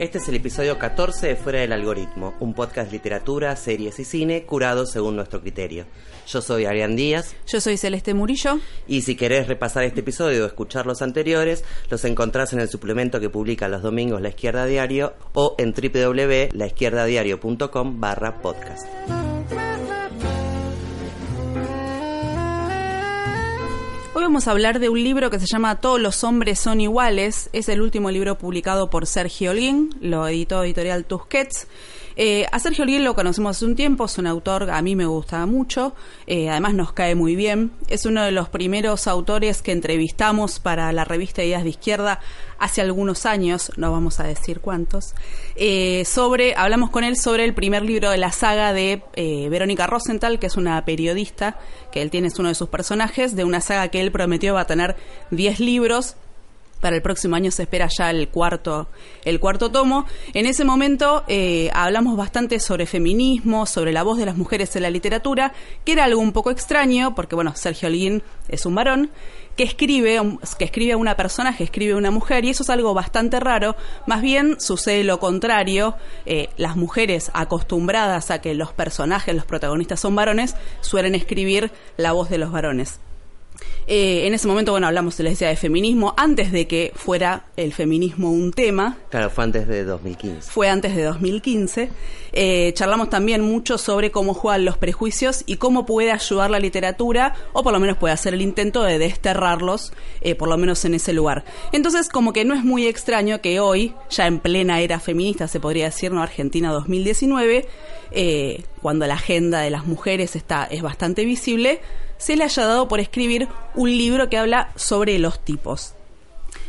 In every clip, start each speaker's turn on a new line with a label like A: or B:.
A: Este es el episodio 14 de Fuera del Algoritmo, un podcast de literatura, series y cine curado según nuestro criterio. Yo soy Arián Díaz. Yo soy Celeste Murillo. Y si querés repasar este episodio o escuchar los anteriores, los encontrás en el suplemento que publica los domingos La Izquierda Diario o en www.laizquierdadiario.com barra podcast.
B: Hoy vamos a hablar de un libro que se llama Todos los hombres son iguales. Es el último libro publicado por Sergio Holguín, lo editó Editorial Tusquets. Eh, a Sergio lo conocemos hace un tiempo, es un autor, a mí me gusta mucho, eh, además nos cae muy bien. Es uno de los primeros autores que entrevistamos para la revista Ideas de Izquierda hace algunos años, no vamos a decir cuántos, eh, sobre, hablamos con él sobre el primer libro de la saga de eh, Verónica Rosenthal, que es una periodista, que él tiene, es uno de sus personajes, de una saga que él prometió va a tener 10 libros para el próximo año se espera ya el cuarto, el cuarto tomo. En ese momento eh, hablamos bastante sobre feminismo, sobre la voz de las mujeres en la literatura, que era algo un poco extraño, porque bueno, Sergio Olguín es un varón, que escribe, que escribe a una persona, que escribe a una mujer, y eso es algo bastante raro. Más bien sucede lo contrario. Eh, las mujeres acostumbradas a que los personajes, los protagonistas son varones, suelen escribir la voz de los varones. Eh, en ese momento, bueno, hablamos, les decía, de feminismo, antes de que fuera el feminismo un tema.
A: Claro, fue antes de 2015.
B: Fue antes de 2015. Eh, charlamos también mucho sobre cómo juegan los prejuicios y cómo puede ayudar la literatura, o por lo menos puede hacer el intento de desterrarlos, eh, por lo menos en ese lugar. Entonces, como que no es muy extraño que hoy, ya en plena era feminista, se podría decir, ¿no? Argentina 2019, cuando la agenda de las mujeres está, es bastante visible, se le haya dado por escribir un libro que habla sobre los tipos.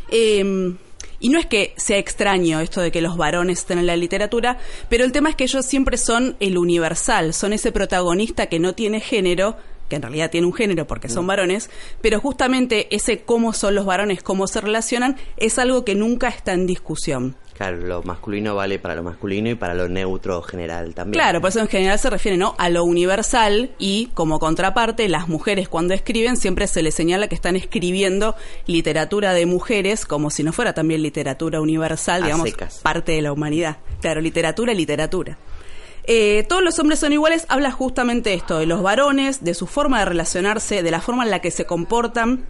B: Em, y no es que sea extraño esto de que los varones estén en la literatura, pero el tema es que ellos siempre son el universal, son ese protagonista que no tiene género, que en realidad tiene un género porque son mm. varones, pero justamente ese cómo son los varones, cómo se relacionan, es algo que nunca está
A: en discusión claro, lo masculino vale para lo masculino y para lo neutro general también. Claro, por
B: eso en general se refiere ¿no? a lo universal y como contraparte, las mujeres cuando escriben siempre se les señala que están escribiendo literatura de mujeres como si no fuera también literatura universal, digamos, parte de la humanidad. Claro, literatura, literatura. Eh, todos los hombres son iguales habla justamente esto, de los varones, de su forma de relacionarse, de la forma en la que se comportan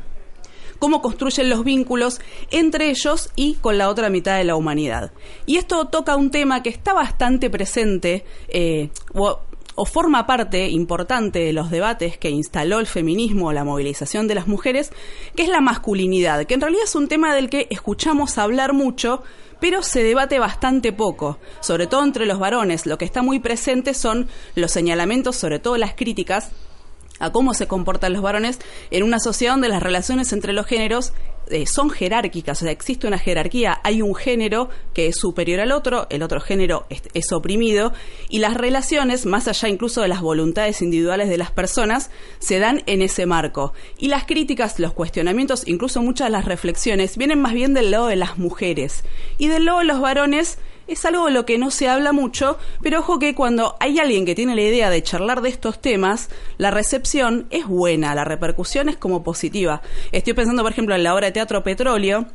B: cómo construyen los vínculos entre ellos y con la otra mitad de la humanidad. Y esto toca un tema que está bastante presente, eh, o, o forma parte importante de los debates que instaló el feminismo o la movilización de las mujeres, que es la masculinidad, que en realidad es un tema del que escuchamos hablar mucho, pero se debate bastante poco, sobre todo entre los varones. Lo que está muy presente son los señalamientos, sobre todo las críticas a cómo se comportan los varones en una sociedad donde las relaciones entre los géneros eh, son jerárquicas, o sea, existe una jerarquía, hay un género que es superior al otro, el otro género es, es, oprimido, y las relaciones, más allá incluso de las voluntades individuales de las personas, se dan en ese marco. Y las críticas, los cuestionamientos, incluso muchas de las reflexiones, vienen más bien del lado de las mujeres. Y del lado de los varones es algo de lo que no se habla mucho, pero ojo que cuando hay alguien que tiene la idea de charlar de estos temas, la recepción es buena, la repercusión es como positiva. Estoy pensando, por ejemplo, en la obra de teatro Petróleo,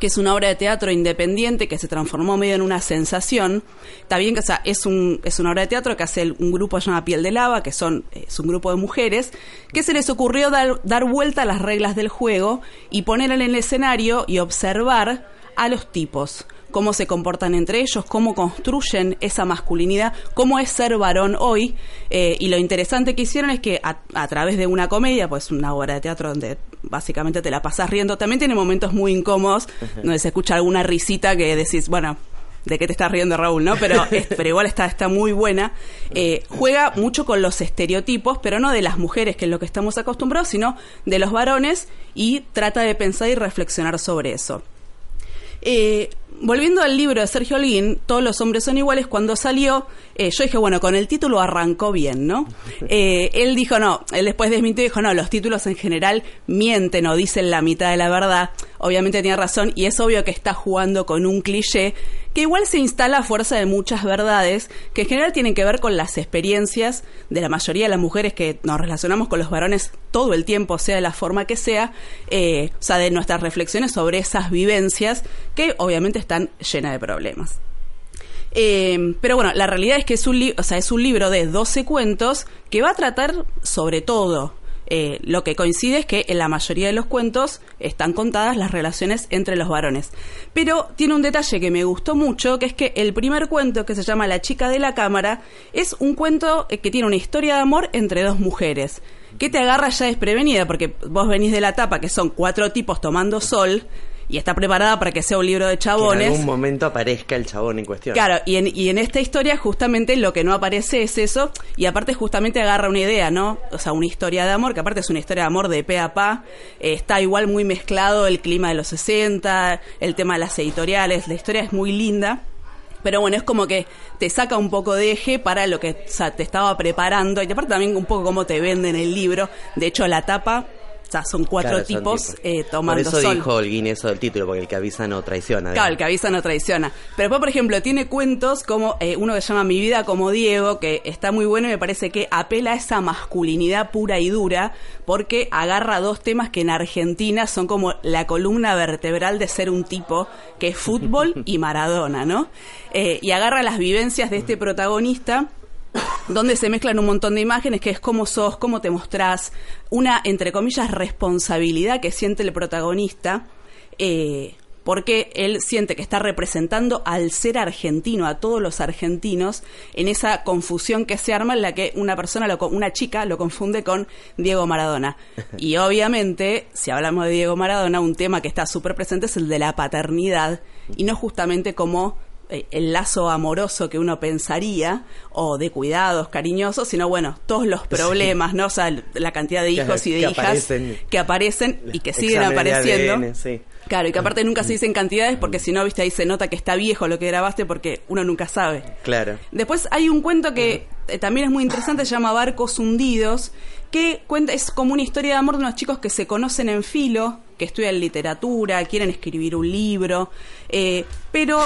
B: que es una obra de teatro independiente que se transformó medio en una sensación. Está bien es, una obra de teatro que hace un grupo llamado Piel de Lava, que son, es un grupo de mujeres, que se les ocurrió dar, dar vuelta a las reglas del juego y poner en el escenario y observar a los tipos cómo se comportan entre ellos, cómo construyen esa masculinidad, cómo es ser varón hoy. Eh, y lo interesante que hicieron es que a, través de una comedia, pues una obra de teatro donde básicamente te la pasas riendo, también tiene momentos muy incómodos, donde se escucha alguna risita que decís, bueno, de qué te estás riendo Raúl, ¿no? Pero, igual está, está muy buena. Eh, juega mucho con los estereotipos, pero no de las mujeres, que es lo que estamos acostumbrados, sino de los varones y trata de pensar y reflexionar sobre eso. Eh, volviendo al libro de Sergio Holguín, Todos los hombres son iguales, cuando salió, eh, yo dije, bueno, con el título arrancó bien, ¿no? Eh, él dijo, no, él después desmintió y dijo, no, los títulos en general mienten o dicen la mitad de la verdad. Obviamente tenía razón y es obvio que está jugando con un cliché que igual se instala a fuerza de muchas verdades que en general tienen que ver con las experiencias de la mayoría de las mujeres que nos relacionamos con los varones todo el tiempo, sea de la forma que sea, eh, o sea, de nuestras reflexiones sobre esas vivencias que obviamente están llenas de problemas. Eh, pero bueno, la realidad es que es un, sea, es un libro de 12 cuentos que va a tratar sobre todo. Eh, lo que coincide es que en la mayoría de los cuentos están contadas las relaciones entre los varones. Pero tiene un detalle que me gustó mucho, que es que el primer cuento, que se llama La chica de la cámara, es un cuento eh, que tiene una historia de amor entre dos mujeres, que te agarra ya desprevenida, porque vos venís de la tapa, que son cuatro tipos tomando sol, y está preparada para que sea un libro de chabones. Que en algún
A: momento aparezca el chabón en cuestión. Claro,
B: y en, y en esta historia justamente lo que no aparece es eso, y aparte justamente agarra una idea, ¿no? O sea, una historia de amor, que aparte es una historia de amor de pe a pa, eh, está igual muy mezclado el clima de los 60, el tema de las editoriales, la historia es muy linda. Pero bueno, es como que te saca un poco de eje para lo que te estaba preparando. Y aparte también un poco cómo te venden el libro. De hecho, la tapa o sea, son cuatro tipos, tomando sol. Eh, por eso dijo
A: el eso del título, porque el que avisa no traiciona. Claro,
B: el que avisa no traiciona. Pero después, por ejemplo, tiene cuentos como eh, uno que se llama Mi vida como Diego, que está muy bueno y me parece que apela a esa masculinidad pura y dura, porque agarra dos temas que en Argentina son como la columna vertebral de ser un tipo, que es fútbol y Maradona, ¿no? Eh, y agarra las vivencias de este protagonista donde se mezclan un montón de imágenes, que es cómo sos, cómo te mostrás, una, entre comillas, responsabilidad que siente el protagonista, eh, porque él siente que está representando al ser argentino, a todos los argentinos, en esa confusión que se arma en la que una persona, una chica, lo confunde con Diego Maradona. Y obviamente, si hablamos de Diego Maradona, un tema que está súper presente es el de la paternidad, y no justamente como eh, el lazo amoroso que uno pensaría, o de cuidados cariñosos, sino bueno, todos los problemas, ¿no? O sea, la cantidad de hijos y de hijas que aparecen y que siguen apareciendo. Claro, y que aparte nunca se mm. dicen cantidades porque si no, viste, ahí se nota que está viejo lo que grabaste porque uno nunca sabe. Claro. Después hay un cuento que eh, también es muy interesante, se llama Barcos Hundidos, que cuenta, es como una historia de amor de unos chicos que se conocen en filo, que estudian literatura, quieren escribir un libro, eh, pero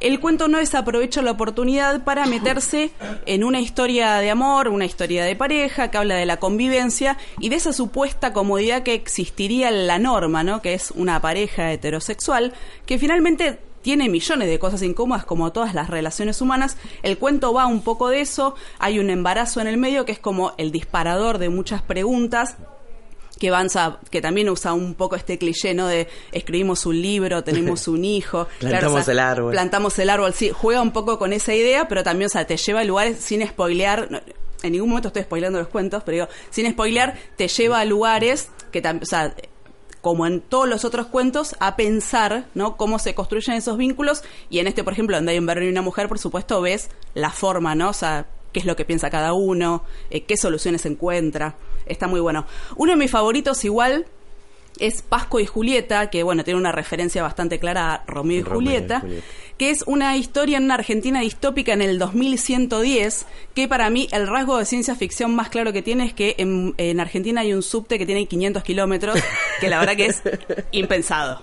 B: el cuento no desaprovecha la oportunidad para meterse en una historia de amor, una historia de pareja, que habla de la convivencia y de esa supuesta comodidad que existiría en la norma, ¿no? que es una pareja heterosexual, que finalmente tiene millones de cosas incómodas como todas las relaciones humanas. El cuento va un poco de eso, hay un embarazo en el medio que es como el disparador de muchas preguntas que que también usa un poco este cliché, ¿no? De escribimos un libro, tenemos un hijo. plantamos el árbol. Plantamos el árbol, sí. Juega un poco con esa idea, pero también, o sea, te lleva a lugares sin spoilear. En ningún momento estoy spoileando los cuentos, pero digo, sin spoilear, te lleva a lugares que también, o como en todos los otros cuentos, a pensar ¿no? cómo se construyen esos vínculos. Y en este, por ejemplo, donde hay un varón y una mujer, por supuesto, ves la forma, ¿no? O sea, qué es lo que piensa cada uno, eh, qué soluciones encuentra. Está muy bueno. Uno de mis favoritos igual es Pasco y Julieta, que bueno, tiene una referencia bastante clara a Romeo y, Julieta, que es una historia en una Argentina distópica en el 2110, que para mí el rasgo de ciencia ficción más claro que tiene es que en, Argentina hay un subte que tiene 500 kilómetros, que la verdad que es impensado.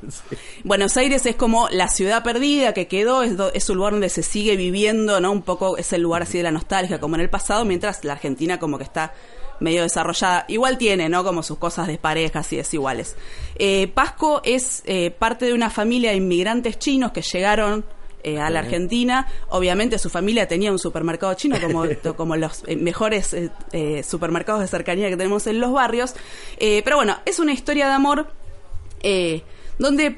B: Buenos Aires es como la ciudad perdida que quedó, es, es un lugar donde se sigue viviendo, ¿no? Un poco es el lugar así de la nostalgia, como en el pasado, mientras la Argentina como que está medio desarrollada. Igual tiene, ¿no? Como sus cosas parejas y desiguales. Eh, Pasco es eh, parte de una familia de inmigrantes chinos que llegaron eh, a la Argentina. Obviamente su familia tenía un supermercado chino como, como los mejores supermercados de cercanía que tenemos en los barrios. pero bueno, es una historia de amor donde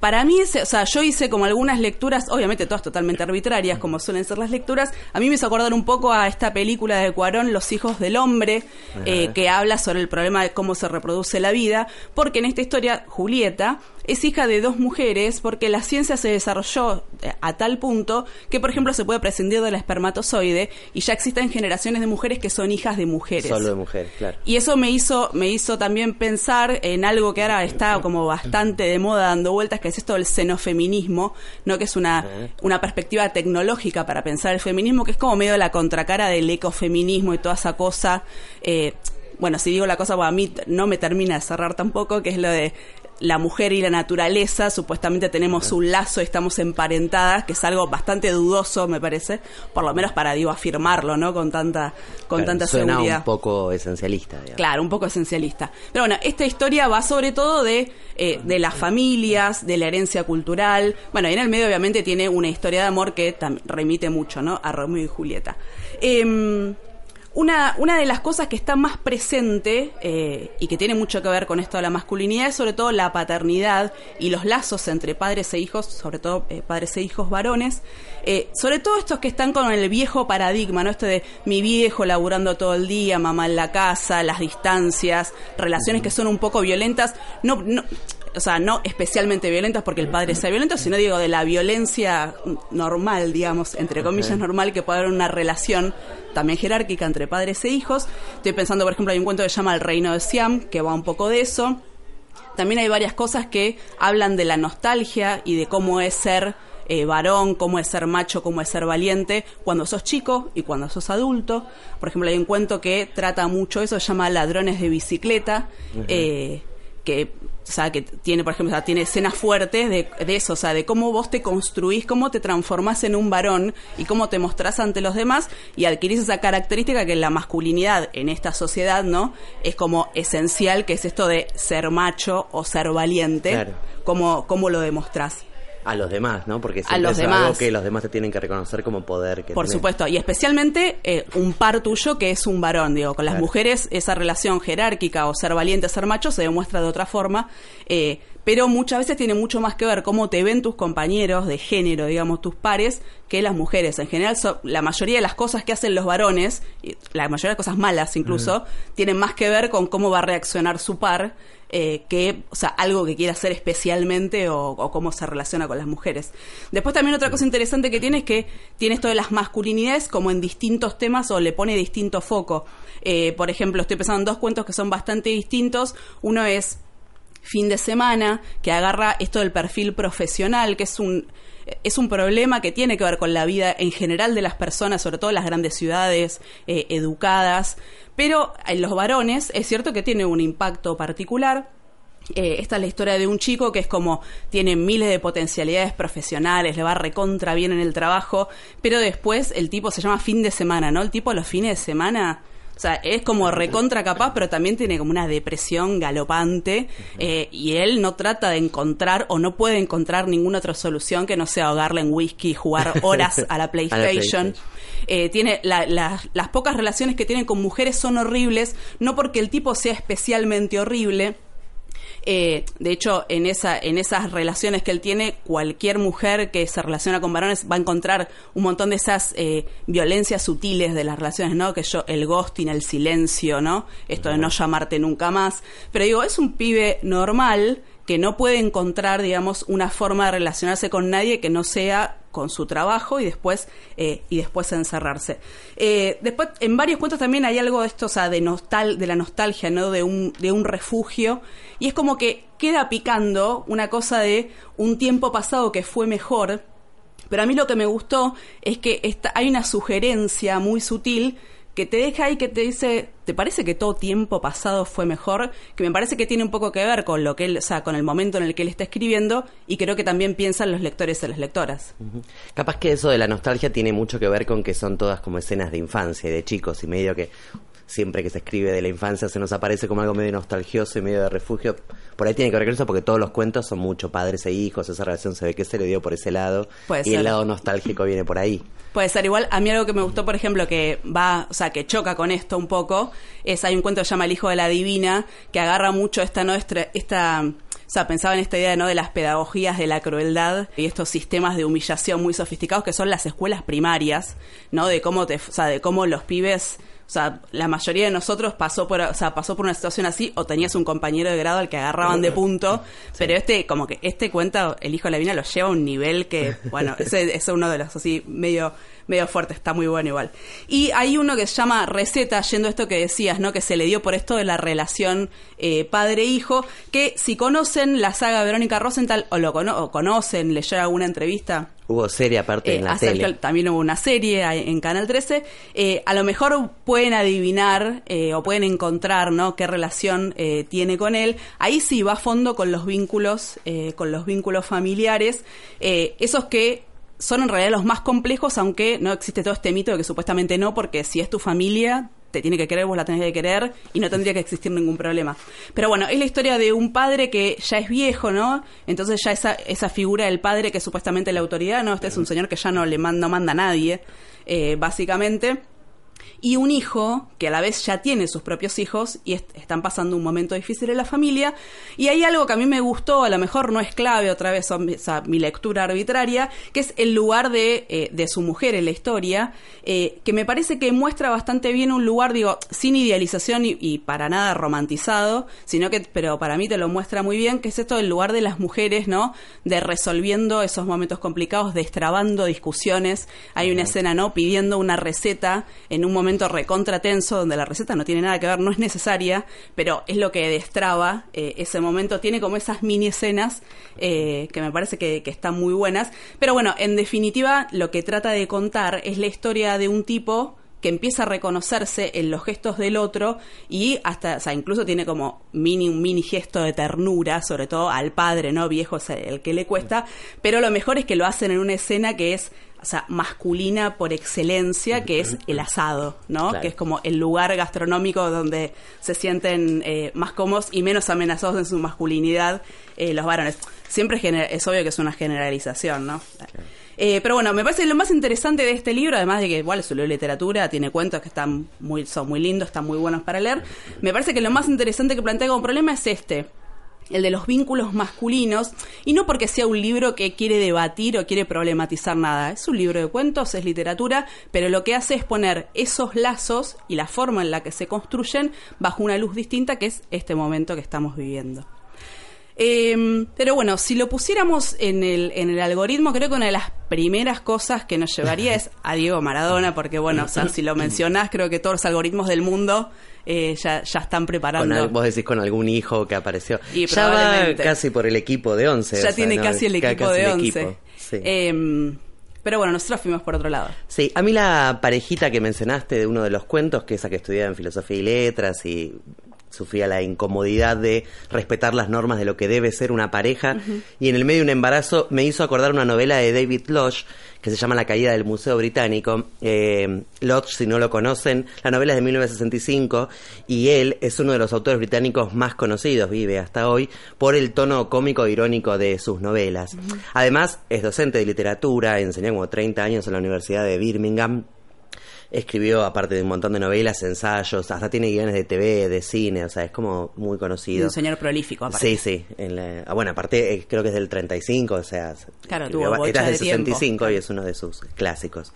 B: para mí, o sea, yo hice como algunas lecturas, obviamente todas totalmente arbitrarias, como suelen ser las lecturas. A mí me hizo acordar un poco a esta película de Cuarón, Los hijos del hombre, eh, que habla sobre el problema de cómo se reproduce la vida, porque en esta historia, Julieta es hija de dos mujeres porque la ciencia se desarrolló eh, a tal punto que, por ejemplo, se puede prescindir del espermatozoide y ya existen generaciones de mujeres que son hijas de mujeres. Solo
A: de mujeres, claro.
B: Y eso me hizo, me hizo también pensar en algo que ahora está como bastante de moda dando vueltas, que es esto del xenofeminismo, ¿no? que es una, una perspectiva tecnológica para pensar el feminismo, que es como medio la contracara del ecofeminismo y toda esa cosa. Eh, bueno, si digo la cosa, pues, a mí no me termina de cerrar tampoco, que es lo de la mujer y la naturaleza, supuestamente tenemos un lazo estamos emparentadas, que es algo bastante dudoso, me parece, por lo menos para digo afirmarlo, ¿no? Con tanta con suena un
A: poco esencialista. Digamos.
B: Claro, un poco esencialista. Pero bueno, esta historia va sobre todo de eh, de las familias, de la herencia cultural. Bueno, y en el medio obviamente tiene una historia de amor que remite mucho, ¿no? A Romeo y Julieta. Em, una, de las cosas que está más presente eh, y que tiene mucho que ver con esto de la masculinidad es sobre todo la paternidad y los lazos entre padres e hijos, sobre todo eh, padres e hijos varones, eh, sobre todo estos que están con el viejo paradigma, ¿no? Este de mi viejo laburando todo el día, mamá en la casa, las distancias, relaciones que son un poco violentas. no, o sea, no especialmente violentas porque el padre sea violento, sino digo de la violencia normal, digamos, entre comillas normal, que puede haber una relación también jerárquica entre padres e hijos. Estoy pensando, por ejemplo, hay un cuento que se llama El Reino de Siam, que va un poco de eso. También hay varias cosas que hablan de la nostalgia y de cómo es ser eh, varón, cómo es ser macho, cómo es ser valiente cuando sos chico y cuando sos adulto. Por ejemplo, hay un cuento que trata mucho eso, se llama Ladrones de Bicicleta, eh, que o sea, que tiene, por ejemplo, tiene escenas fuertes de, eso, o sea, de cómo vos te construís, cómo te transformás en un varón y cómo te mostrás ante los demás y adquirís esa característica que la masculinidad en esta sociedad, ¿no? Es como esencial, que es esto de ser macho o ser valiente,
A: como cómo lo
B: demostrás
A: a los demás, ¿no? Porque los es demás. algo que los demás te tienen que reconocer como poder que Por supuesto,
B: y especialmente eh, un par tuyo que es un varón, digo, con las mujeres esa relación jerárquica o ser valiente, ser macho se demuestra de otra forma, eh, pero muchas veces tiene mucho más que ver cómo te ven tus compañeros de género, digamos, tus pares, que las mujeres. En general, la mayoría de las cosas que hacen los varones, y la mayoría de las cosas malas incluso, mm. tienen más que ver con cómo va a reaccionar su par eh, que, o sea, algo que quiera hacer especialmente o, cómo se relaciona con las mujeres. Después también otra cosa interesante que tiene es que tiene esto de las masculinidades como en distintos temas o le pone distinto foco. Eh, por ejemplo, estoy pensando en dos cuentos que son bastante distintos. Uno es fin de semana, que agarra esto del perfil profesional, que es un, es un problema que tiene que ver con la vida en general de las personas, sobre todo en las grandes ciudades eh, educadas, pero en eh, los varones es cierto que tiene un impacto particular. Eh, esta es la historia de un chico que es como tiene miles de potencialidades profesionales, le va recontra bien en el trabajo, pero después el tipo se llama fin de semana, ¿no? El tipo los fines de semana o sea, es como recontra capaz, pero también tiene como una depresión galopante eh, y él no trata de encontrar o no puede encontrar ninguna otra solución que no sea ahogarle en whisky, jugar horas a la PlayStation. Eh, tiene las pocas relaciones que tiene con mujeres son horribles, no porque el tipo sea especialmente horrible, eh, de hecho, en, esa, en esas relaciones que él tiene, cualquier mujer que se relaciona con varones va a encontrar un montón de esas eh, violencias sutiles de las relaciones, ¿no? Que yo, el ghosting, el silencio, ¿no? Esto de no llamarte nunca más. Pero digo, es un pibe normal que no puede encontrar, digamos, una forma de relacionarse con nadie que no sea con su trabajo y después eh, y después encerrarse. Eh, después, en varios cuentos también hay algo de esto, sea, de, de la nostalgia, ¿no? De un, de un refugio. Y es como que queda picando una cosa de un tiempo pasado que fue mejor. Pero a mí lo que me gustó es que hay una sugerencia muy sutil que te deja ahí, que te dice, ¿te parece que todo tiempo pasado fue mejor? Que me parece que tiene un poco que ver con lo que él, sea, con el momento en el que él está escribiendo y creo que también piensan los lectores y las lectoras.
A: Capaz que eso de la nostalgia tiene mucho que ver con que son todas como escenas de infancia y de chicos y medio que siempre que se escribe de la infancia se nos aparece como algo medio nostalgioso y medio de refugio. Por ahí tiene que ver con eso porque todos los cuentos son mucho padres e hijos, esa relación se ve que se le dio por ese lado y el lado nostálgico viene por ahí. Puede ser
B: igual, a mí algo que me gustó, por ejemplo, que va, o sea, que choca con esto un poco, es hay un cuento que se llama El hijo de la divina que agarra mucho esta nuestra esta o sea, pensaba en esta idea ¿no? de las pedagogías de la crueldad y estos sistemas de humillación muy sofisticados que son las escuelas primarias, ¿no? De cómo te, o de cómo los pibes o sea, la mayoría de nosotros pasó por, o sea, pasó por una situación así o tenías un compañero de grado al que agarraban de punto, pero este, como que este cuenta, el hijo de la Vina, lo lleva a un nivel que, bueno, ese es uno de los así medio medio fuerte, está muy bueno igual. Y hay uno que se llama Receta, yendo a esto que decías, ¿no? Que se le dio por esto de la relación eh, padre-hijo, que si conocen la saga Verónica Rosenthal o lo cono o conocen, una alguna entrevista.
A: Hubo serie aparte en la eh, tele.
B: también hubo una serie en Canal 13. Eh, a lo mejor pueden adivinar o pueden encontrar ¿no? qué relación tiene con él. Ahí sí va a fondo con los vínculos, con los vínculos familiares. esos que son en realidad los más complejos, aunque no existe todo este mito de que supuestamente no, porque si es tu familia, te tiene que querer, vos la tenés que querer y no tendría que existir ningún problema. Pero bueno, es la historia de un padre que ya es viejo, ¿no? Entonces ya esa, esa figura del padre que es supuestamente la autoridad, ¿no? Este es un señor que ya no le manda, manda a nadie, eh, básicamente y un hijo que a la vez ya tiene sus propios hijos y están pasando un momento difícil en la familia. Y hay algo que a mí me gustó, a lo mejor no es clave otra vez o mi lectura arbitraria, que es el lugar de, eh, su mujer en la historia, eh, que me parece que muestra bastante bien un lugar, digo, sin idealización y, para nada romantizado, sino que, pero para mí te lo muestra muy bien, que es esto del lugar de las mujeres, ¿no? De resolviendo esos momentos complicados, destrabando discusiones. Hay una escena, ¿no? Pidiendo una receta en un un momento recontratenso donde la receta no tiene nada que ver, no es necesaria, pero es lo que destraba eh, ese momento. Tiene como esas mini escenas eh, que me parece que, están muy buenas. Pero bueno, en definitiva, lo que trata de contar es la historia de un tipo que empieza a reconocerse en los gestos del otro y hasta, o sea, incluso tiene como mini, un mini gesto de ternura, sobre todo al padre, ¿no? Viejo, el que le cuesta, pero lo mejor es que lo hacen en una escena que es o sea, masculina por excelencia, que es el asado, ¿no? Que es como el lugar gastronómico donde se sienten eh, más cómodos y menos amenazados en su masculinidad eh, los varones. Siempre es, es, obvio que es una generalización, ¿no? Eh, pero bueno, me parece lo más interesante de este libro, además de que igual bueno, es literatura, tiene cuentos que están muy, son muy lindos, están muy buenos para leer, me parece que lo más interesante que plantea como problema es este, el de los vínculos masculinos, y no porque sea un libro que quiere debatir o quiere problematizar nada, es un libro de cuentos, es literatura, pero lo que hace es poner esos lazos y la forma en la que se construyen bajo una luz distinta que es este momento que estamos viviendo. Em, pero bueno, si lo pusiéramos en el, algoritmo, creo que una de las primeras cosas que nos llevaría es a Diego Maradona, porque bueno, o sea, si lo mencionás, creo que todos los algoritmos del mundo eh, ya, están preparando.
A: vos decís con algún hijo que apareció. ya casi por el equipo de 11. Ya tiene casi el equipo de 11.
B: Em, pero bueno, nosotros fuimos por otro lado.
A: Sí, a mí la parejita que mencionaste de uno de los cuentos, que esa que estudiaba en filosofía y letras y sufría la incomodidad de respetar las normas de lo que debe ser una pareja. Y en el medio de un embarazo me hizo acordar una novela de David Lodge que se llama La caída del Museo Británico. Eh, Lodge, si no lo conocen, la novela es de 1965 y él es uno de los autores británicos más conocidos, vive hasta hoy, por el tono cómico e irónico de sus novelas. Además, es docente de literatura, enseñó como 30 años en la Universidad de Birmingham escribió, aparte de un montón de novelas, ensayos, hasta tiene guiones de TV, de cine, o sea, es como muy conocido. Un señor prolífico, aparte. Sí, sí. Ah, bueno, aparte eh, creo que es del 35, o sea,
B: tuvo del 65
A: y es uno de sus clásicos.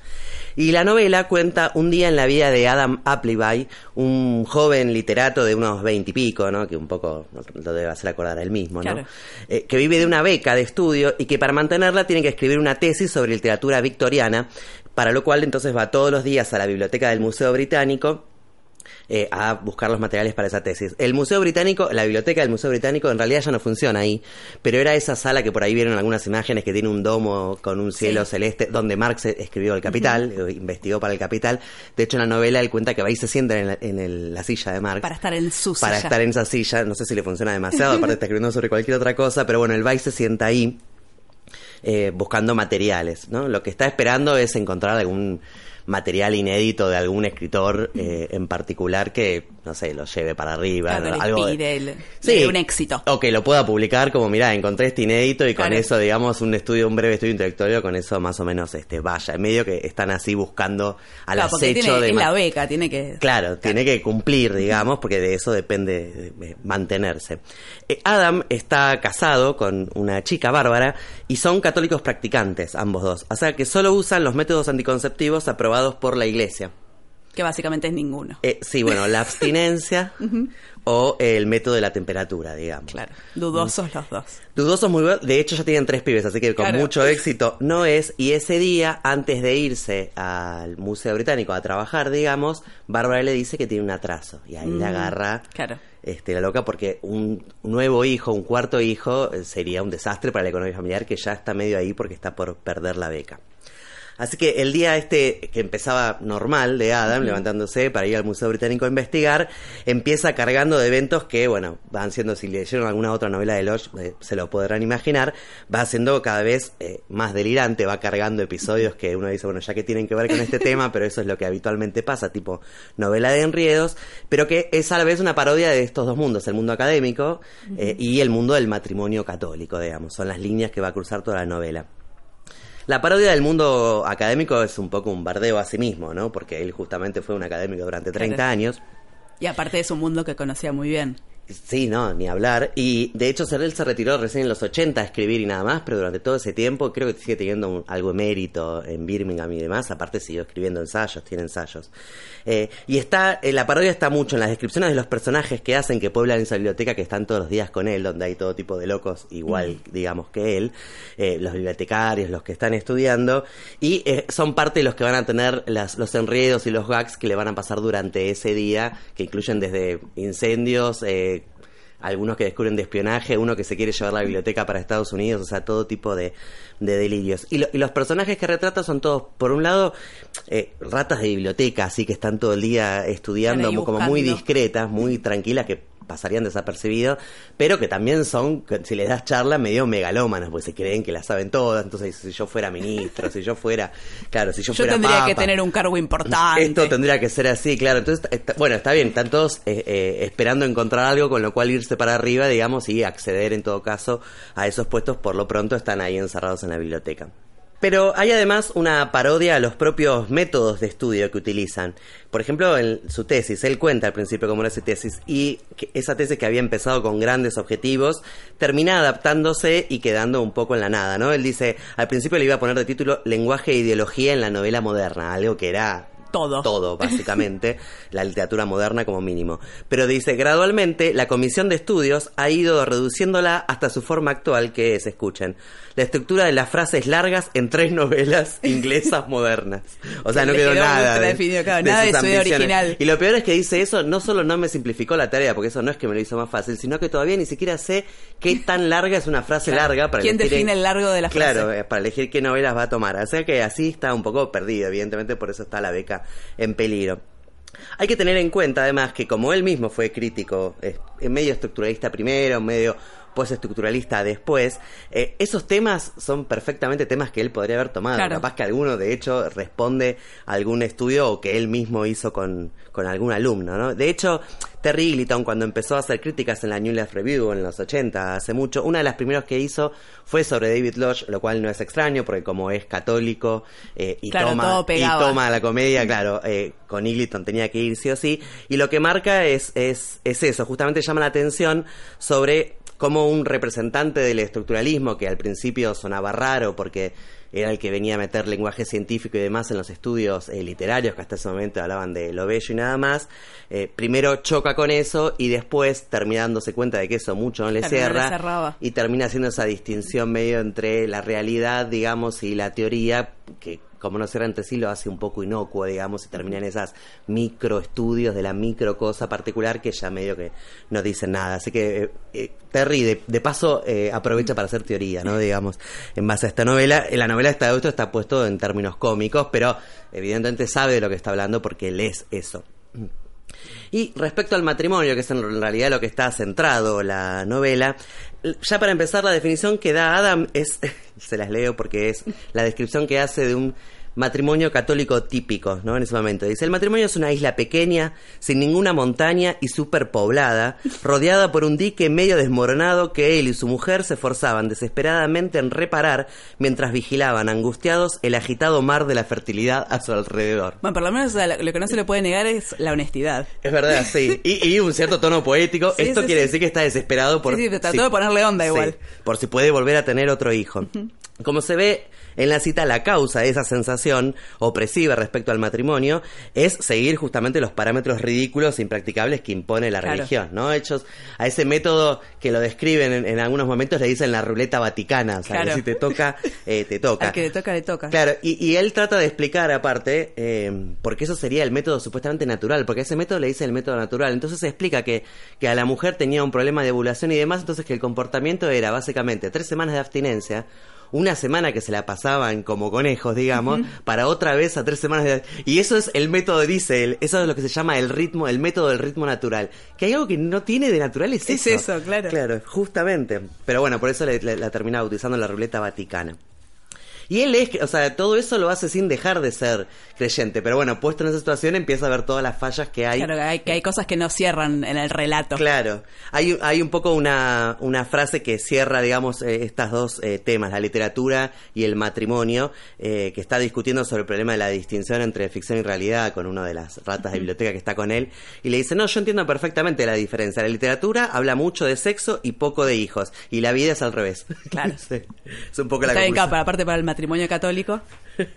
A: Y la novela cuenta un día en la vida de Adam Appleby, un joven literato de unos veinte y pico, ¿no? Que un poco lo debe hacer acordar él mismo, ¿no? Eh, que vive de una beca de estudio y que para mantenerla tiene que escribir una tesis sobre literatura victoriana para lo cual entonces va todos los días a la biblioteca del Museo Británico eh, a buscar los materiales para esa tesis. El Museo Británico, la biblioteca del Museo Británico en realidad ya no funciona ahí, pero era esa sala que por ahí vieron algunas imágenes que tiene un domo con un cielo celeste, donde Marx e-, escribió El Capital, eh, investigó para El Capital. De hecho, en la novela él cuenta que va se sienta en, la, silla de Marx. Para
B: estar en su silla. Para estar en
A: esa silla, no sé si le funciona demasiado, aparte está escribiendo sobre cualquier otra cosa, pero bueno, el va se sienta ahí eh, buscando materiales, ¿no? Lo que está esperando es encontrar algún material inédito de algún escritor eh, en particular que, no sé, lo lleve para arriba. algo sí, un éxito. O que lo pueda publicar como, mira encontré este inédito y con eso, digamos, un estudio, un breve estudio introductorio con eso más o menos este vaya. En medio que están así buscando al claro, acecho tiene, de... la
B: beca, tiene que...
A: Claro, tiene que cumplir, digamos, porque de eso depende mantenerse. Eh, Adam está casado con una chica, Bárbara, y son católicos practicantes, ambos dos. O sea que solo usan los métodos anticonceptivos probar por la iglesia. Que básicamente es ninguno. Eh, sí, bueno, la abstinencia o el método de la temperatura, digamos. Claro,
B: dudosos los dos.
A: Dudosos muy De hecho, ya tienen tres pibes, así que con mucho éxito no es. Y ese día, antes de irse al Museo Británico a trabajar, digamos, Bárbara le dice que tiene un atraso. Y ahí la mm, agarra. Este, la loca, porque un nuevo hijo, un cuarto hijo, eh, sería un desastre para la economía familiar que ya está medio ahí porque está por perder la beca. Así que el día este que empezaba normal de Adam, levantándose para ir al Museo Británico a investigar, empieza cargando de eventos que, bueno, van siendo, si leyeron alguna otra novela de Lodge, eh, se lo podrán imaginar, va siendo cada vez eh, más delirante, va cargando episodios que uno dice, bueno, ya que tienen que ver con este tema, pero eso es lo que habitualmente pasa, tipo novela de enriedos, pero que es a la vez una parodia de estos dos mundos, el mundo académico eh, y el mundo del matrimonio católico, digamos, son las líneas que va a cruzar toda la novela. La parodia del mundo académico es un poco un bardeo a sí mismo, ¿no? Porque él justamente fue un académico durante 30 años.
B: Y aparte es un mundo que conocía muy bien.
A: Sí, no, ni hablar. Y de hecho, Sardel se retiró recién en los 80 a escribir y nada más, pero durante todo ese tiempo creo que sigue teniendo un, algo mérito en Birmingham y demás. Aparte, siguió escribiendo ensayos, tiene ensayos. Eh, y está, eh, la parodia está mucho en las descripciones de los personajes que hacen que pueblan en esa biblioteca que están todos los días con él, donde hay todo tipo de locos igual, mm. digamos, que él. Eh, los bibliotecarios, los que están estudiando. Y son parte de los que van a tener los enredos y los gags que le van a pasar durante ese día, que incluyen desde incendios, eh, algunos que descubren de espionaje, uno que se quiere llevar la biblioteca para Estados Unidos, o sea, todo tipo de, de delirios. Y, los personajes que retrata son todos, por un lado, eh, ratas de biblioteca, así que están todo el día estudiando, como muy discretas, muy tranquilas, que pasarían desapercibidos, pero que también son, si les das charla, medio megalómanos, porque se creen que la saben todas. Entonces, si yo fuera ministro, si yo fuera, claro, si yo, fuera. Yo tendría que tener un
B: cargo importante. Esto
A: tendría que ser así, claro. Entonces, eh, bueno, está bien, están todos eh, eh, esperando encontrar algo con lo cual irse para arriba, digamos, y acceder en todo caso a esos puestos. Por lo pronto, están ahí encerrados en la biblioteca. Pero hay además una parodia a los propios métodos de estudio que utilizan. Por ejemplo, en su tesis, él cuenta al principio cómo era su tesis y esa tesis que había empezado con grandes objetivos termina adaptándose y quedando un poco en la nada, ¿no? Él dice, al principio le iba a poner de título Lenguaje e ideología en la novela moderna, algo que era todo. Todo, básicamente, la literatura moderna como mínimo. Pero dice, gradualmente, la comisión de estudios ha ido reduciéndola hasta su forma actual, que es, escuchen, la estructura de las frases largas en tres novelas inglesas modernas. O sea, no quedó, nada. De, definido, original. Y lo peor es que dice eso, no solo no me simplificó la tarea, porque eso no es que me lo hizo más fácil, sino que todavía ni siquiera sé qué tan larga es una frase larga para ¿Quién define el largo
B: de la frase? Claro, eh,
A: para elegir qué novelas va a tomar. O sea que así está un poco perdido, evidentemente, por eso está la beca en peligro. Hay que tener en cuenta además que como él mismo fue crítico, es medio estructuralista primero, medio pues, estructuralista después, eh, esos temas son perfectamente temas que él podría haber tomado. Capaz que alguno, de hecho, responde a algún estudio o que él mismo hizo con, con algún alumno, ¿no? De hecho, Terry Eagleton... cuando empezó a hacer críticas en la New Left Review en los 80, hace mucho, una de las primeras que hizo fue sobre David Lodge, lo cual no es extraño, porque como es católico eh, y, toma, y toma la comedia, claro, eh, con Eagleton... tenía que ir sí o sí. Y lo que marca es, es, es eso, justamente llama la atención sobre como un representante del estructuralismo, que al principio sonaba raro porque era el que venía a meter lenguaje científico y demás en los estudios eh, literarios, que hasta ese momento hablaban de lo bello y nada más, eh, primero choca con eso y después, dándose cuenta de que eso mucho no le cierra, y termina haciendo esa distinción medio entre la realidad, digamos, y la teoría, que como no cierra entre sí, lo hace un poco inocuo, digamos, y termina en esas micro estudios de la micro cosa particular que ya medio que no dicen nada. Así que eh, eh, Terry, de, paso, eh, aprovecha para hacer teoría, ¿no? Digamos, en base a esta novela. la novela de este adulto está puesto en términos cómicos, pero evidentemente sabe de lo que está hablando porque él es eso. Y respecto al matrimonio, que es en realidad lo que está centrado la novela, ya para empezar la definición que da Adam es, se las leo porque es la descripción que hace de un matrimonio católico típico, ¿no? En ese momento. Dice, el matrimonio es una isla pequeña, sin ninguna montaña y poblada, rodeada por un dique medio desmoronado que él y su mujer se esforzaban desesperadamente en reparar mientras vigilaban, angustiados, el agitado mar de la fertilidad a su alrededor.
B: Bueno, por lo menos lo que no se le puede negar es la
A: honestidad. Es verdad, sí. Y, un cierto tono poético. Esto quiere decir que está desesperado por... Sí, trató de ponerle onda igual. por si puede volver a tener otro hijo. Como se ve, en la cita la causa de esa sensación opresiva respecto al matrimonio es seguir justamente los parámetros ridículos e impracticables que impone la religión, ¿no? Hechos a ese método que lo describen en, algunos momentos le dicen la ruleta vaticana, o sea, que si te toca, eh, te toca. que
B: le toca, le toca.
A: Claro, y, él trata de explicar aparte, eh, porque eso sería el método supuestamente natural, porque ese método le dice el método natural, entonces se explica que, que a la mujer tenía un problema de ovulación y demás, entonces que el comportamiento era básicamente tres semanas de abstinencia, una semana que se la pasaban como conejos, digamos, para otra vez a tres semanas de... Y eso es el método, dice él, eso es lo que se llama el ritmo, el método del ritmo natural. Que hay algo que no tiene de natural es, eso. claro. Claro, justamente. Pero bueno, por eso la terminaba utilizando la ruleta vaticana. Y él es, o sea, todo eso lo hace sin dejar de ser creyente. Pero bueno, puesto en esa situación empieza a ver todas las fallas que hay. Claro, que hay, que cosas que no cierran en el relato. Claro. Hay, hay un poco una, una frase que cierra, digamos, eh, estos dos eh, temas, la literatura y el matrimonio, eh, que está discutiendo sobre el problema de la distinción entre ficción y realidad con una de las ratas de biblioteca que está con él. Y le dice, no, yo entiendo perfectamente la diferencia. La literatura habla mucho de sexo y poco de hijos. Y la vida es al revés. Claro. Es un poco la Está bien, capa,
B: aparte para el matrimonio matrimonio católico.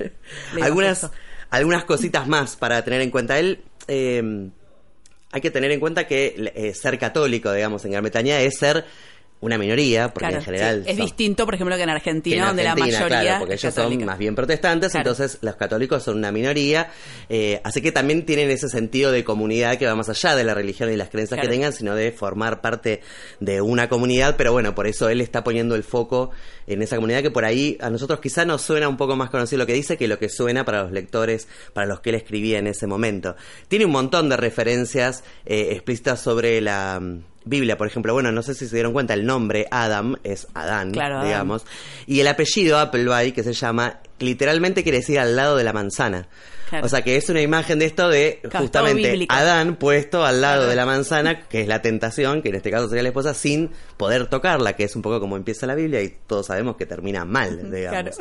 A: algunas, algunas cositas más para tener en cuenta. Él. Eh, hay que tener en cuenta que eh, ser católico, digamos, en Gran es ser una minoría, porque en general... Es
B: distinto, por ejemplo, que en Argentina, donde la mayoría... Claro, porque ellos son
A: más bien protestantes, entonces los católicos son una minoría, eh, así que también tienen ese sentido de comunidad que va más allá de la religión y las creencias que tengan, sino de formar parte de una comunidad, pero bueno, por eso él está poniendo el foco en esa comunidad que por ahí a nosotros quizá nos suena un poco más conocido lo que dice que lo que suena para los lectores, para los que él escribía en ese momento. Tiene un montón de referencias eh, explícitas sobre la Biblia, por ejemplo, bueno, no sé si se dieron cuenta, el nombre Adam es Adán, digamos, y el apellido Appleby, que se llama, literalmente quiere decir al lado de la manzana. O sea que es una imagen de esto de justamente Adán puesto al lado de la manzana, que es la tentación, que en este caso sería la esposa, sin poder tocarla, que es un poco como empieza la Biblia y todos sabemos que termina mal, digamos.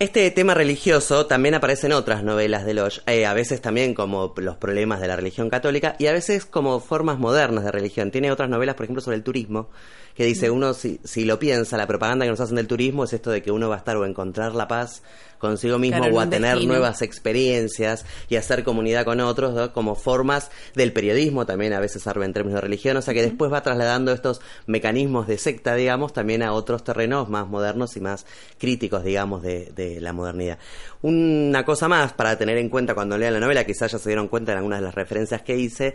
A: Este tema religioso también aparece en otras novelas de Lodge, eh, a veces también como los problemas de la religión católica y a veces como formas modernas de religión. Tiene otras novelas, por ejemplo, sobre el turismo, que dice mm. uno, si, si lo piensa, la propaganda que nos hacen del turismo es esto de que uno va a estar o encontrar la paz consigo mismo o a tener nuevas experiencias y hacer comunidad con otros como formas del periodismo también a veces arve en términos de religión, o sea que después va trasladando estos mecanismos de secta, digamos, también a otros terrenos más modernos y más críticos, digamos, de, la modernidad. Una cosa más para tener en cuenta cuando lea la novela, quizás ya se dieron cuenta en algunas de las referencias que hice,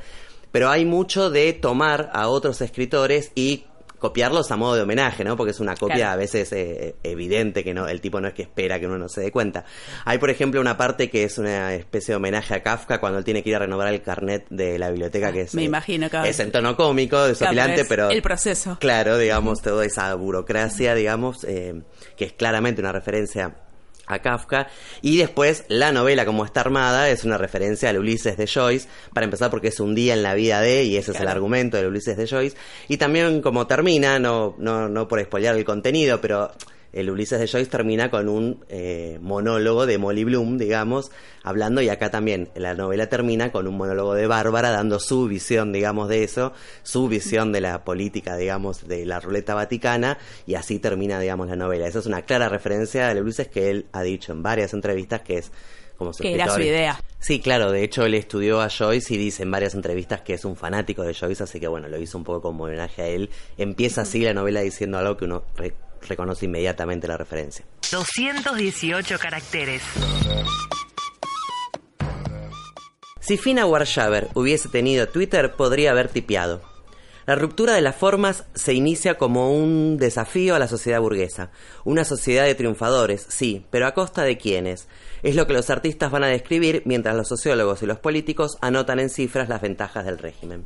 A: pero hay mucho de tomar a otros escritores y copiarlos a modo de homenaje, ¿no? Porque es una copia a veces eh, eh, evidente que no, el tipo no es que espera que uno no se dé cuenta. Hay, por ejemplo, una parte que es una especie de homenaje a Kafka cuando él tiene que ir a renovar el carnet de la biblioteca que es.
B: Me eh, imagino es en
A: tono cómico, desopilante, pero. El proceso. Claro, digamos, toda esa burocracia, digamos, que es claramente una referencia Kafka. Y después la novela como está armada es una referencia al Ulises de Joyce, para empezar porque es un día en la vida de, y ese es el argumento del Ulises de Joyce. Y también como termina, no, no, no por espolear el contenido, pero el Ulises de Joyce termina con un eh, monólogo de Molly Bloom, digamos, hablando, y acá también la novela termina con un monólogo de Bárbara dando su visión, digamos, de eso, su visión de la política, digamos, de la ruleta vaticana, y así termina, digamos, la novela. Esa es una clara referencia al Ulises que él ha dicho en varias entrevistas que es como que era su idea. Sí, claro, de hecho él estudió a Joyce y dice en varias entrevistas que es un fanático de Joyce, así que bueno, lo hizo un poco como homenaje a él. Empieza así la novela diciendo algo que uno reconoce inmediatamente la referencia. 218 caracteres. Si Fina Warshaver hubiese tenido Twitter, podría haber tipeado. La ruptura de las formas se inicia como un desafío a la sociedad burguesa. Una sociedad de triunfadores, sí, pero ¿a costa de quiénes? Es lo que los artistas van a describir mientras los sociólogos y los políticos anotan en cifras las ventajas del régimen.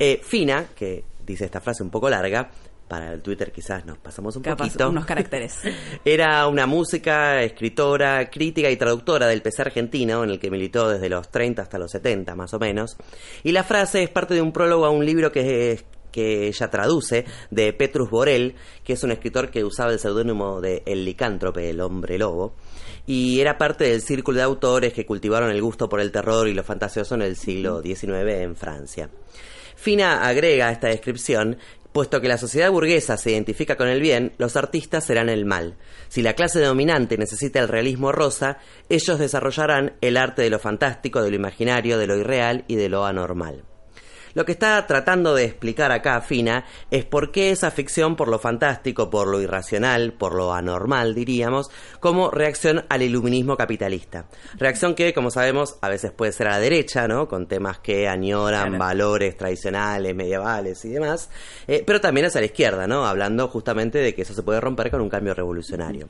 A: Eh, Fina, que dice esta frase un poco larga, para el Twitter quizás nos pasamos un poquito. unos caracteres. Era una música, escritora, crítica y traductora del PC argentino, en el que militó desde los 30 hasta los 70 más o menos. Y la frase es parte de un prólogo a un libro que que ella traduce, de Petrus Borel, que es un escritor que usaba el seudónimo de El Licántrope, el hombre lobo, y era parte del círculo de autores que cultivaron el gusto por el terror y lo fantasioso en el siglo XIX en Francia. Fina agrega a esta descripción Puesto que la sociedad burguesa se identifica con el bien, los artistas serán el mal. Si la clase dominante necesita el realismo rosa, ellos desarrollarán el arte de lo fantástico, de lo imaginario, de lo irreal y de lo anormal. Lo que está tratando de explicar acá Fina es por qué esa ficción por lo fantástico, por lo irracional, por lo anormal, diríamos, como reacción al iluminismo capitalista. Reacción que, como sabemos, a veces puede ser a la derecha, ¿no? Con temas que añoran valores tradicionales, medievales y demás, eh, pero también a la izquierda, ¿no? Hablando justamente de que eso se puede romper con un cambio revolucionario.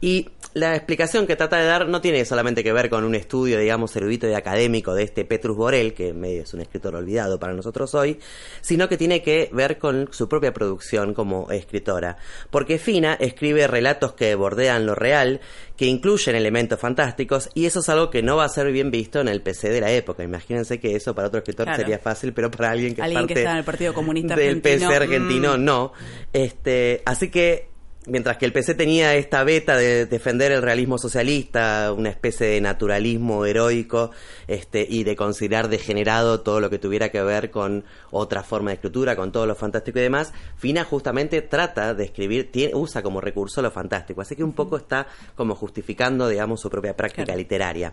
A: Y la explicación que trata de dar no tiene solamente que ver con un estudio, digamos, erudito y académico de este Petrus Borel, que medio es un escritor olvidado para nosotros hoy, sino que tiene que ver con su propia producción como escritora. Porque Fina escribe relatos que bordean lo real, que incluyen elementos fantásticos, y eso es algo que no va a ser bien visto en el PC de la época. Imagínense que eso para otro escritor sería fácil, pero para alguien que, parte está en el Partido Comunista del argentino, PC argentino, mm. no. Este, así que Mientras que el PC tenía esta beta de defender el realismo socialista, una especie de naturalismo heroico, este, y de considerar degenerado todo lo que tuviera que ver con otra forma de escritura, con todo lo fantástico y demás, Fina justamente trata de escribir, usa como recurso lo fantástico, así que un poco está como justificando, digamos, su propia práctica literaria.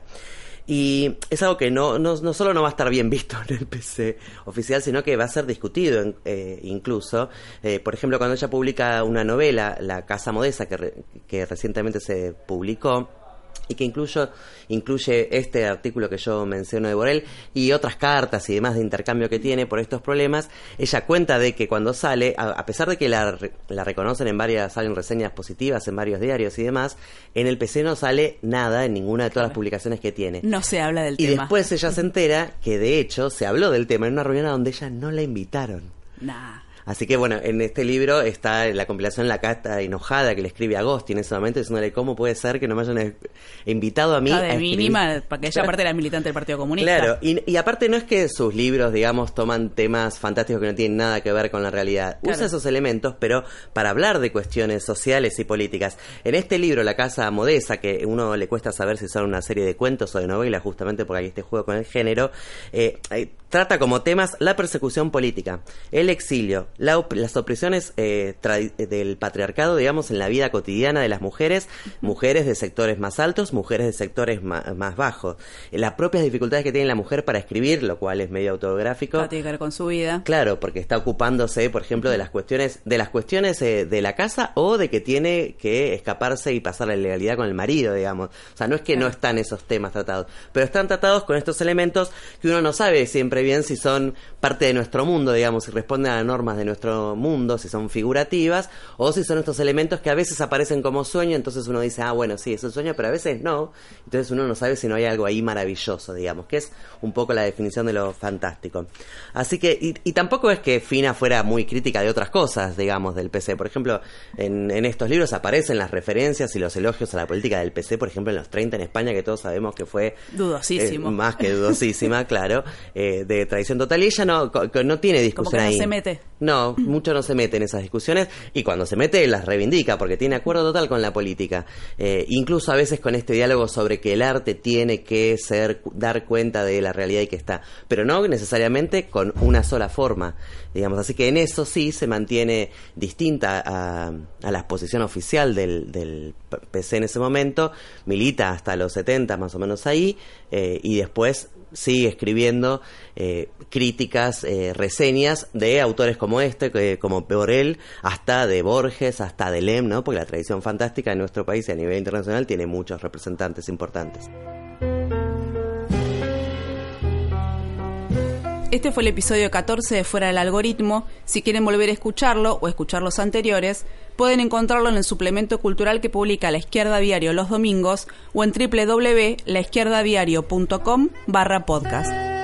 A: Y es algo que no, no, solo no va a estar bien visto en el PC oficial, sino que va a ser discutido eh, incluso. Eh, por ejemplo, cuando ella publica una novela, La Casa Modesa, que, que recientemente se publicó, y que incluso incluye este artículo que yo menciono de Borel y otras cartas y demás de intercambio que tiene por estos problemas, ella cuenta de que cuando sale, a, pesar de que la, reconocen en varias, salen reseñas positivas en varios diarios y demás, en el PC no sale nada en ninguna de todas las publicaciones que tiene. No se habla del y tema. Y después ella se entera que de hecho se habló del tema en una reunión a donde ella no la invitaron. Nada. Así que bueno, en este libro está la compilación La Cata Enojada que le escribe a Agostín en ese momento, diciéndole cómo puede ser que no me hayan invitado a mí. No, de mínima,
B: para que ella aparte era militante del Partido Comunista. Claro,
A: y, aparte no es que sus libros, digamos, toman temas fantásticos que no tienen nada que ver con la realidad. Usa esos elementos, pero para hablar de cuestiones sociales y políticas. En este libro, La Casa Modesa, que uno le cuesta saber si son una serie de cuentos o de novelas, justamente porque hay este juego con el género, eh, eh, trata como temas la persecución política, el exilio, las opresiones eh, eh, del patriarcado, digamos, en la vida cotidiana de las mujeres, mujeres de sectores más altos, mujeres de sectores más bajos, las propias dificultades que tiene la mujer para escribir, lo cual es medio autográfico. con su vida. Claro, porque está ocupándose, por ejemplo, de las cuestiones de las cuestiones eh, de la casa o de que tiene que escaparse y pasar la ilegalidad con el marido, digamos. O sea, no es que no están esos temas tratados, pero están tratados con estos elementos que uno no sabe siempre bien si son parte de nuestro mundo, digamos, si responden a las normas de nuestro mundo, si son figurativas, o si son estos elementos que a veces aparecen como sueño, entonces uno dice, ah, bueno, sí, es un sueño, pero a veces no. Entonces uno no sabe si no hay algo ahí maravilloso, digamos, que es un poco la definición de lo fantástico. Así que, y, tampoco es que Fina fuera muy crítica de otras cosas, digamos, del PC. Por ejemplo, en, estos libros aparecen las referencias y los elogios a la política del PC, por ejemplo, en los 30 en España, que todos sabemos que fue... Eh,
B: Dudosísimo.
A: más que dudosísima, claro, eh, de traición total. Y ella no, no tiene discusión Como que ahí. se mete. No, mucho no se mete en esas discusiones y cuando se mete las reivindica porque tiene acuerdo total con la política. Eh, incluso a veces con este diálogo sobre que el arte tiene que ser dar cuenta de la realidad y que está, pero no necesariamente con una sola forma, digamos. Así que en eso sí se mantiene distinta a, la posición oficial del, PC en ese momento. Milita hasta los 70 más o menos ahí eh, y después sigue escribiendo eh, críticas, eh, reseñas de autores como este, como Borel, hasta de Borges, hasta de Lem, ¿no? porque la tradición fantástica en nuestro país a nivel internacional tiene muchos representantes importantes.
B: Este fue el episodio 14 de Fuera del Algoritmo. Si quieren volver a escucharlo o escuchar los anteriores, pueden encontrarlo en el suplemento cultural que publica La Izquierda Diario los domingos o en www.laizquierdadiario.com barra podcast.